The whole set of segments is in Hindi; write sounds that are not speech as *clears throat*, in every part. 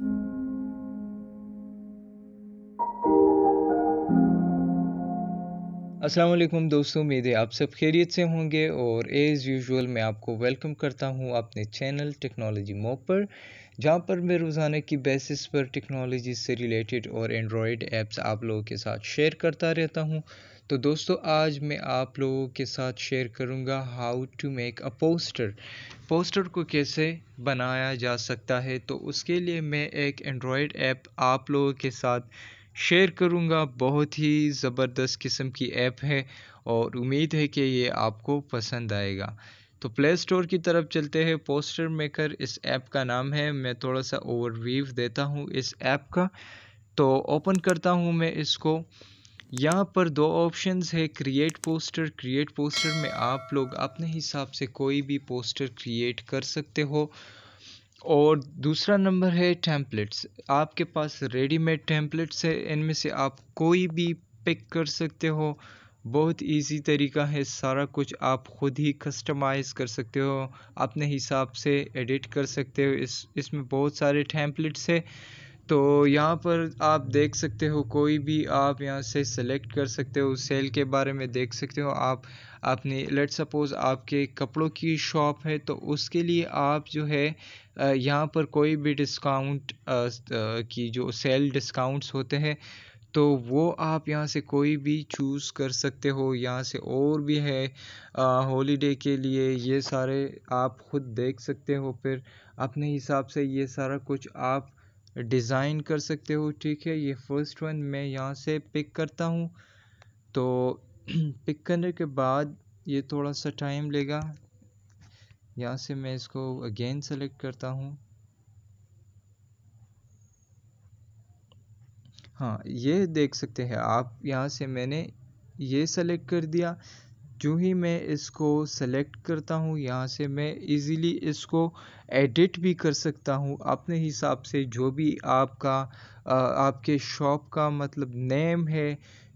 thank you असलम दोस्तों उम्मीद है आप सब खैरियत से होंगे और एज़ यूजुअल मैं आपको वेलकम करता हूं अपने चैनल टेक्नोलॉजी मोक पर जहां पर मैं रोज़ाना की बेसिस पर टेक्नोलॉजी से रिलेटेड और एंड्रॉयड ऐप्स आप लोगों के साथ शेयर करता रहता हूं तो दोस्तों आज मैं आप लोगों के साथ शेयर करूंगा how to make a poster poster को कैसे बनाया जा सकता है तो उसके लिए मैं एक एंड्रॉयड ऐप आप लोगों के साथ शेयर करूँगा बहुत ही ज़बरदस्त किस्म की ऐप है और उम्मीद है कि ये आपको पसंद आएगा तो प्ले स्टोर की तरफ चलते हैं पोस्टर मेकर इस ऐप का नाम है मैं थोड़ा सा ओवरव्यू देता हूँ इस ऐप का तो ओपन करता हूँ मैं इसको यहाँ पर दो ऑप्शंस है क्रिएट पोस्टर क्रिएट पोस्टर में आप लोग अपने हिसाब से कोई भी पोस्टर क्रिएट कर सकते हो और दूसरा नंबर है टैंपलेट्स आपके पास रेडीमेड टैंपलेट्स है इनमें से आप कोई भी पिक कर सकते हो बहुत इजी तरीका है सारा कुछ आप खुद ही कस्टमाइज़ कर सकते हो अपने हिसाब से एडिट कर सकते हो इस इसमें बहुत सारे टैंपलेट्स है तो यहाँ पर आप देख सकते हो कोई भी आप यहाँ से सेलेक्ट कर सकते हो सेल के बारे में देख सकते हो आप आपने लेट सपोज़ आपके कपड़ों की शॉप है तो उसके लिए आप जो है यहाँ पर कोई भी डिस्काउंट की जो सेल डिस्काउंट्स होते हैं तो वो आप यहाँ से कोई भी चूज़ कर सकते हो यहाँ से और भी है हॉलीडे के लिए ये सारे आप ख़ुद देख सकते हो फिर अपने हिसाब से ये सारा कुछ आप डिज़ाइन कर सकते हो ठीक है ये फर्स्ट वन मैं यहाँ से पिक करता हूँ तो पिक *clears throat* करने के बाद ये थोड़ा सा टाइम लेगा यहाँ से मैं इसको अगेन सेलेक्ट करता हूँ हाँ ये देख सकते हैं आप यहाँ से मैंने ये सेलेक्ट कर दिया जो ही मैं इसको सेलेक्ट करता हूँ यहाँ से मैं इजीली इसको एडिट भी कर सकता हूँ अपने हिसाब से जो भी आपका आपके शॉप का मतलब नेम है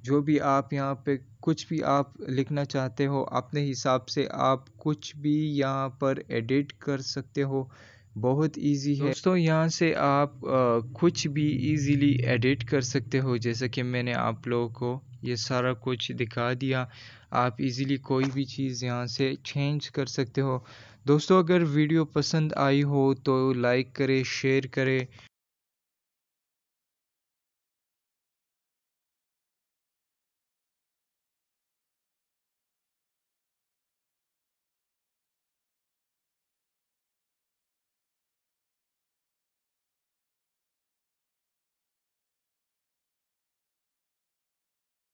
जो भी आप यहाँ पे कुछ भी आप लिखना चाहते हो अपने हिसाब से आप कुछ भी यहाँ पर एडिट कर सकते हो बहुत इजी है दोस्तों यहाँ से आप आ, कुछ भी इजीली एडिट कर सकते हो जैसे कि मैंने आप लोगों को ये सारा कुछ दिखा दिया आप इजीली कोई भी चीज़ यहाँ से चेंज कर सकते हो दोस्तों अगर वीडियो पसंद आई हो तो लाइक करें शेयर करें